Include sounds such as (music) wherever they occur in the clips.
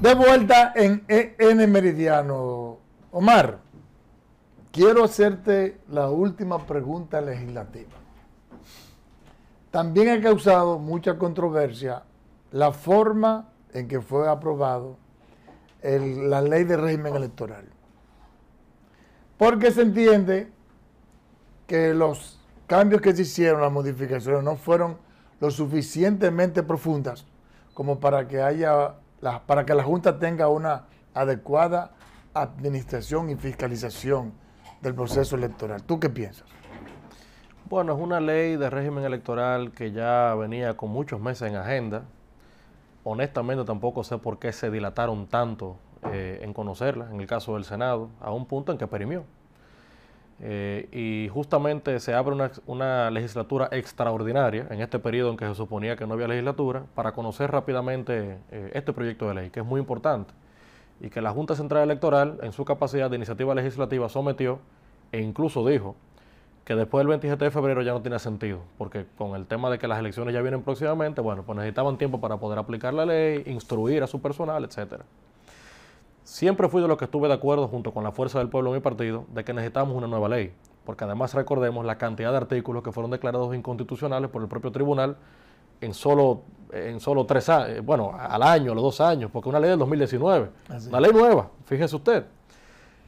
De vuelta en E.N. Meridiano. Omar, quiero hacerte la última pregunta legislativa. También ha causado mucha controversia la forma en que fue aprobado la ley de régimen electoral. Porque se entiende que los cambios que se hicieron, las modificaciones, no fueron lo suficientemente profundas como para que haya para que la Junta tenga una adecuada administración y fiscalización del proceso electoral. ¿Tú qué piensas? Bueno, es una ley de régimen electoral que ya venía con muchos meses en agenda. Honestamente tampoco sé por qué se dilataron tanto eh, en conocerla, en el caso del Senado, a un punto en que perimió. Eh, y justamente se abre una, legislatura extraordinaria en este periodo en que se suponía que no había legislatura para conocer rápidamente eh, este proyecto de ley, que es muy importante, y que la Junta Central Electoral, en su capacidad de iniciativa legislativa, sometió e incluso dijo que después del 27 de febrero ya no tiene sentido, porque con el tema de que las elecciones ya vienen próximamente, bueno, pues necesitaban tiempo para poder aplicar la ley, instruir a su personal, etcétera. Siempre fui de los que estuve de acuerdo junto con la Fuerza del Pueblo de mi partido de que necesitamos una nueva ley, porque además recordemos la cantidad de artículos que fueron declarados inconstitucionales por el propio tribunal en solo, en tres años, eh, bueno, al año, a los dos años, porque una ley del 2019, una ley nueva, fíjese usted,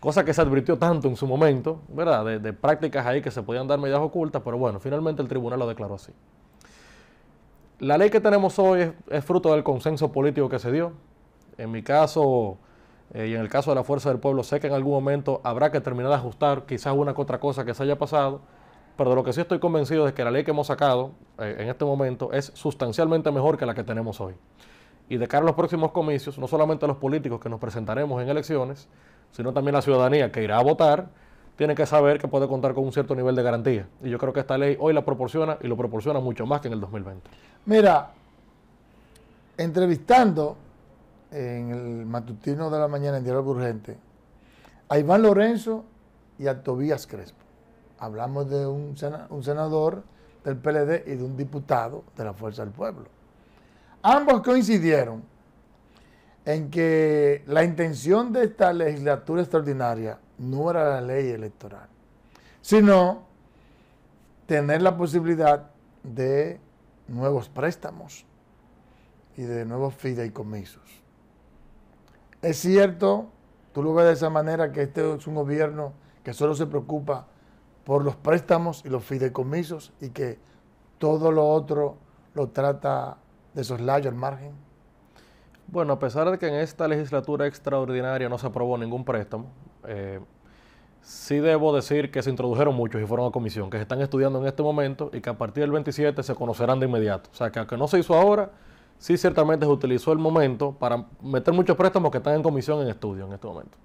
cosa que se advirtió tanto en su momento, ¿verdad? De, prácticas ahí que se podían dar medidas ocultas, pero bueno, finalmente el tribunal lo declaró así. La ley que tenemos hoy es fruto del consenso político que se dio. En mi caso, eh, y en el caso de la Fuerza del Pueblo, sé que en algún momento habrá que terminar de ajustar quizás una que otra cosa que se haya pasado, pero de lo que sí estoy convencido es que la ley que hemos sacado eh, en este momento es sustancialmente mejor que la que tenemos hoy. Y de cara a los próximos comicios, no solamente los políticos que nos presentaremos en elecciones, sino también la ciudadanía que irá a votar, tiene que saber que puede contar con un cierto nivel de garantía. Y yo creo que esta ley hoy la proporciona y lo proporciona mucho más que en el 2020. Mira, entrevistando en el matutino de la mañana en Diario Urgente, a Iván Lorenzo y a Tobías Crespo. Hablamos de un, un senador del PLD y de un diputado de la Fuerza del Pueblo. Ambos coincidieron en que la intención de esta legislatura extraordinaria no era la ley electoral, sino tener la posibilidad de nuevos préstamos y de nuevos fideicomisos. Es cierto, tú lo ves de esa manera, que este es un gobierno que solo se preocupa por los préstamos y los fideicomisos y que todo lo otro lo trata de soslayo al margen. Bueno, a pesar de que en esta legislatura extraordinaria no se aprobó ningún préstamo, eh, sí debo decir que se introdujeron muchos y fueron a comisión, que se están estudiando en este momento y que a partir del 27 se conocerán de inmediato. O sea, que aunque no se hizo ahora, sí ciertamente se utilizó el momento para meter muchos préstamos que están en comisión en estudio en este momento.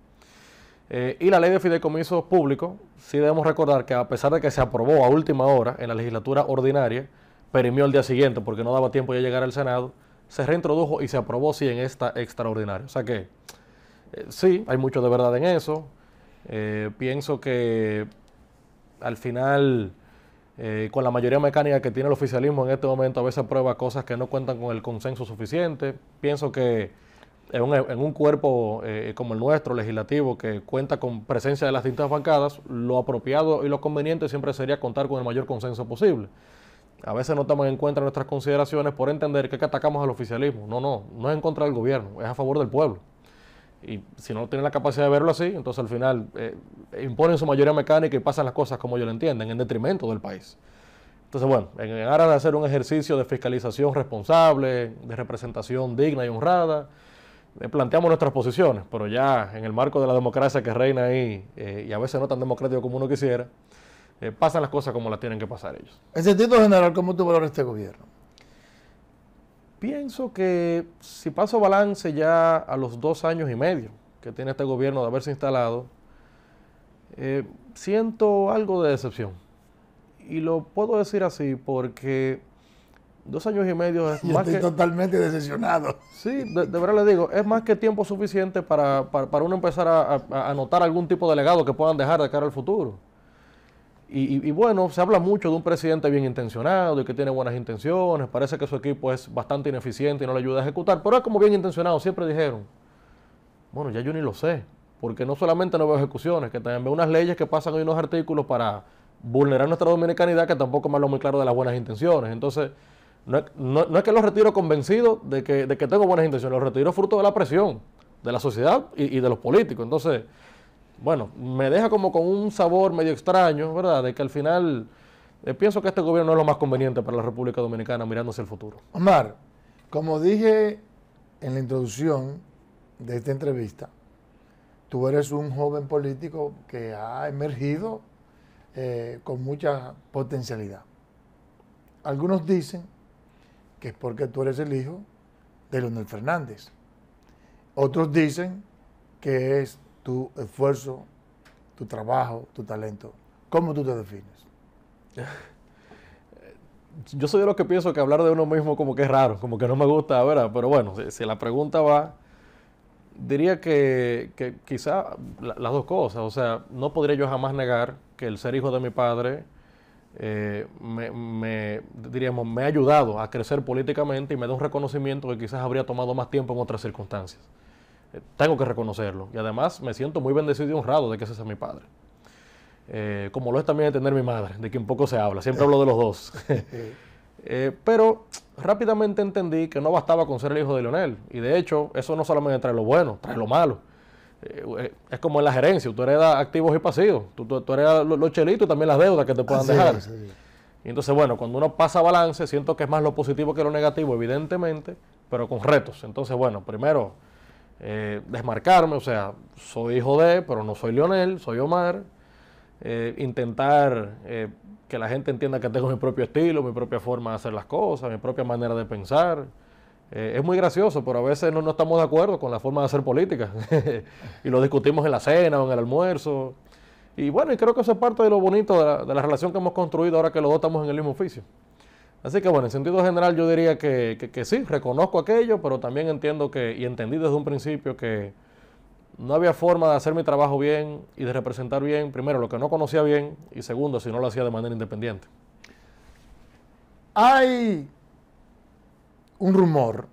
Eh, y la ley de fideicomisos públicos, sí debemos recordar que a pesar de que se aprobó a última hora en la legislatura ordinaria, perimió el día siguiente porque no daba tiempo de llegar al Senado, se reintrodujo y se aprobó sí en esta extraordinaria. O sea que eh, sí, hay mucho de verdad en eso. Eh, pienso que al final eh, con la mayoría mecánica que tiene el oficialismo en este momento, a veces prueba cosas que no cuentan con el consenso suficiente. Pienso que en un, cuerpo eh, como el nuestro, legislativo, que cuenta con presencia de las distintas bancadas, lo apropiado y lo conveniente siempre sería contar con el mayor consenso posible. A veces no toman en cuenta nuestras consideraciones por entender que, que atacamos al oficialismo. No, no, no es en contra del gobierno, es a favor del pueblo. Y si no tienen la capacidad de verlo así, entonces al final eh, imponen su mayoría mecánica y pasan las cosas como ellos lo entienden, en detrimento del país. Entonces, bueno, en, aras de hacer un ejercicio de fiscalización responsable, de representación digna y honrada, eh, planteamos nuestras posiciones, pero ya en el marco de la democracia que reina ahí, eh, y a veces no tan democrático como uno quisiera, pasan las cosas como las tienen que pasar ellos. En sentido general, ¿cómo tú valoras este gobierno? Pienso que si paso balance ya a los dos años y medio que tiene este gobierno de haberse instalado, eh, siento algo de decepción. Y lo puedo decir así porque dos años y medio es (laughs) más que, totalmente decepcionado. Sí, de, verdad le digo, es más que tiempo suficiente para, para, uno empezar a, anotar algún tipo de legado que puedan dejar de cara al futuro. Y, bueno, se habla mucho de un presidente bien intencionado y que tiene buenas intenciones, parece que su equipo es bastante ineficiente y no le ayuda a ejecutar, pero es como bien intencionado, siempre dijeron. Bueno, ya yo ni lo sé, porque no solamente no veo ejecuciones, que también veo unas leyes que pasan y unos artículos para vulnerar nuestra dominicanidad, que tampoco me hablo muy claro de las buenas intenciones. Entonces, no, no, es que lo retiro convencido de que, de que tengo buenas intenciones, los retiro fruto de la presión de la sociedad y, y de los políticos. Entonces, bueno, me deja como con un sabor medio extraño, ¿verdad? De que al final eh, pienso que este gobierno no es lo más conveniente para la República Dominicana mirándose el futuro. Omar, como dije en la introducción de esta entrevista, tú eres un joven político que ha emergido eh, con mucha potencialidad. Algunos dicen que es porque tú eres el hijo de Leonel Fernández. Otros dicen que es tu esfuerzo, tu trabajo, tu talento. ¿Cómo tú te defines? (laughs) Yo soy de los que pienso que hablar de uno mismo como que es raro, como que no me gusta, ¿verdad? Pero bueno, si, la pregunta va, diría que, que quizá las dos cosas. O sea, no podría yo jamás negar que el ser hijo de mi padre eh, me, diríamos, me ha ayudado a crecer políticamente y me da un reconocimiento que quizás habría tomado más tiempo en otras circunstancias. Eh, tengo que reconocerlo. Y además me siento muy bendecido y honrado de que ese sea mi padre. Eh, como lo es también de tener mi madre, de quien poco se habla. Siempre hablo de los dos. (laughs) Eh, pero rápidamente entendí que no bastaba con ser el hijo de Leonel. Y de hecho, eso no solamente trae lo bueno, trae lo malo. es como en la gerencia, tú heredas activos y pasivos. Tú, tú, heredas los chelitos y también las deudas que te puedan dejar. y entonces, bueno, cuando uno pasa balance, siento que es más lo positivo que lo negativo, evidentemente, pero con retos. Entonces, bueno, primero, eh, desmarcarme, o sea, soy hijo de, pero no soy Lionel, soy Omar, eh, intentar eh, que la gente entienda que tengo mi propio estilo, mi propia forma de hacer las cosas, mi propia manera de pensar. es muy gracioso, pero a veces no, estamos de acuerdo con la forma de hacer política (laughs) y lo discutimos en la cena o en el almuerzo. Y bueno, y creo que eso es parte de lo bonito de la, de la relación que hemos construido ahora que los dos estamos en el mismo oficio. Así que bueno, en sentido general yo diría que, sí, reconozco aquello, pero también entiendo que, y entendí desde un principio que no había forma de hacer mi trabajo bien y de representar bien, primero, lo que no conocía bien, y segundo, si no lo hacía de manera independiente. Hay un rumor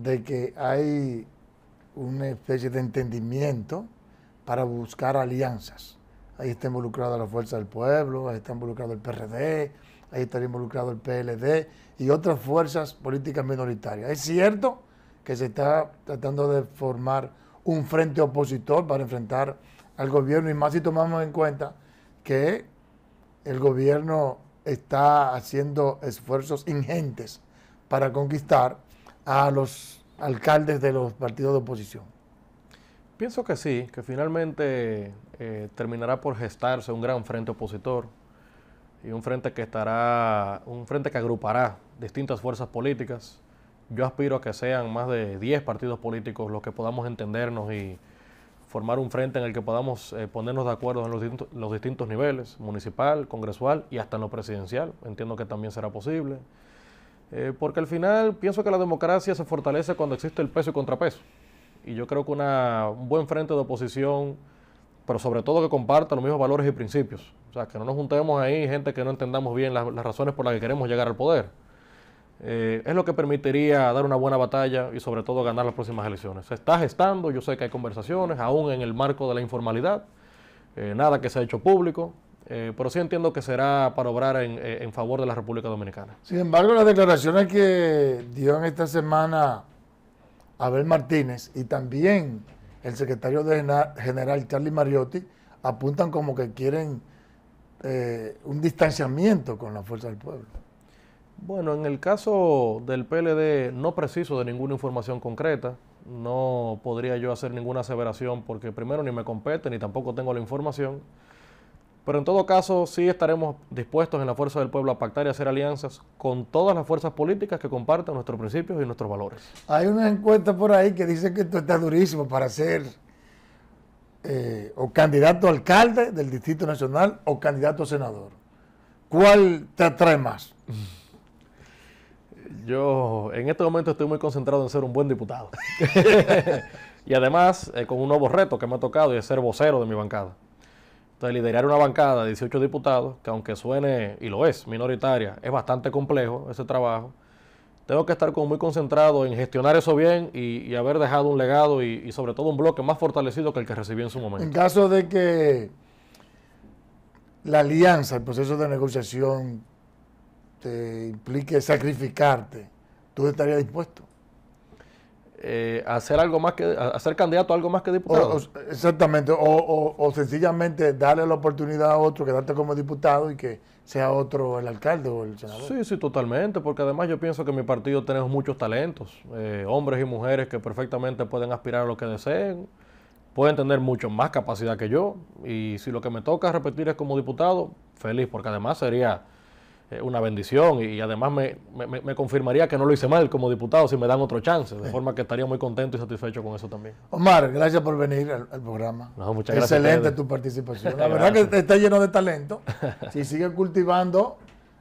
de que hay una especie de entendimiento para buscar alianzas. Ahí está involucrada la Fuerza del Pueblo, ahí está involucrado el PRD, ahí estaría involucrado el PLD y otras fuerzas políticas minoritarias. Es cierto que se está tratando de formar un frente opositor para enfrentar al gobierno y más si tomamos en cuenta que el gobierno está haciendo esfuerzos ingentes para conquistar a los alcaldes de los partidos de oposición. Pienso que sí, que finalmente eh, terminará por gestarse un gran frente opositor y un frente que estará, un frente que agrupará distintas fuerzas políticas. Yo aspiro a que sean más de 10 partidos políticos los que podamos entendernos y formar un frente en el que podamos eh, ponernos de acuerdo en los, distintos, niveles, municipal, congresual y hasta en lo presidencial. Entiendo que también será posible. Eh, porque al final pienso que la democracia se fortalece cuando existe el peso y contrapeso. Y yo creo que un buen frente de oposición, pero sobre todo que comparta los mismos valores y principios, sea, que no nos juntemos ahí gente que no entendamos bien las, razones por las que queremos llegar al poder. Eh, es lo que permitiría dar una buena batalla y sobre todo ganar las próximas elecciones. Se está gestando, yo sé que hay conversaciones, aún en el marco de la informalidad, eh, nada que se ha hecho público, eh, pero sí entiendo que será para obrar en, favor de la República Dominicana. Sin embargo, las declaraciones que dio en esta semana Abel Martínez y también el secretario general Charlie Mariotti apuntan como que quieren eh, un distanciamiento con la fuerza del pueblo. Bueno, en el caso del PLD no preciso de ninguna información concreta, no podría yo hacer ninguna aseveración porque primero ni me compete ni tampoco tengo la información. Pero en todo caso, sí estaremos dispuestos en la fuerza del pueblo a pactar y hacer alianzas con todas las fuerzas políticas que compartan nuestros principios y nuestros valores. Hay una encuesta por ahí que dice que esto está durísimo para hacer. Eh, o candidato a alcalde del Distrito Nacional o candidato a senador. ¿Cuál te atrae más? (laughs) Yo en este momento estoy muy concentrado en ser un buen diputado. (laughs) (laughs) y además eh, con un nuevo reto que me ha tocado y es ser vocero de mi bancada. Entonces, liderar una bancada de 18 diputados, que aunque suene, y lo es, minoritaria, es bastante complejo ese trabajo tengo que estar muy concentrado en gestionar eso bien y, haber dejado un legado y, y, sobre todo un bloque más fortalecido que el que recibí en su momento. En caso de que la alianza, el proceso de negociación te implique sacrificarte, ¿tú estarías dispuesto? eh, hacer algo más que hacer candidato a algo más que diputado. exactamente, o, o, sencillamente darle la oportunidad a otro, quedarte como diputado y que sea otro el alcalde o el senador. Sí, sí, totalmente, porque además yo pienso que mi partido tenemos muchos talentos, eh, hombres y mujeres que perfectamente pueden aspirar a lo que deseen, pueden tener mucho más capacidad que yo, y si lo que me toca repetir es como diputado, feliz, porque además sería eh, una bendición y, además me, confirmaría que no lo hice mal como diputado si me dan otro chance, de forma que estaría muy contento y satisfecho con eso también. Omar, gracias por venir al, programa. Excelente tu participación. (laughs) La verdad que está lleno de talento. Si sigues cultivando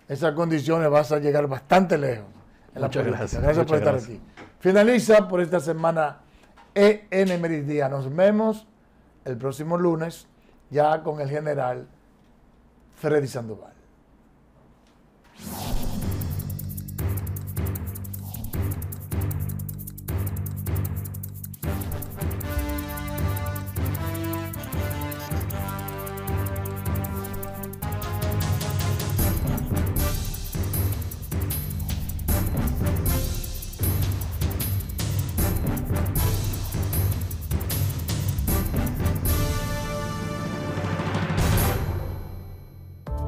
esas condiciones vas a llegar bastante lejos. muchas gracias. Gracias por estar aquí. Finaliza por esta semana EN Meridía. Nos vemos el próximo lunes ya con el general Freddy Sandoval.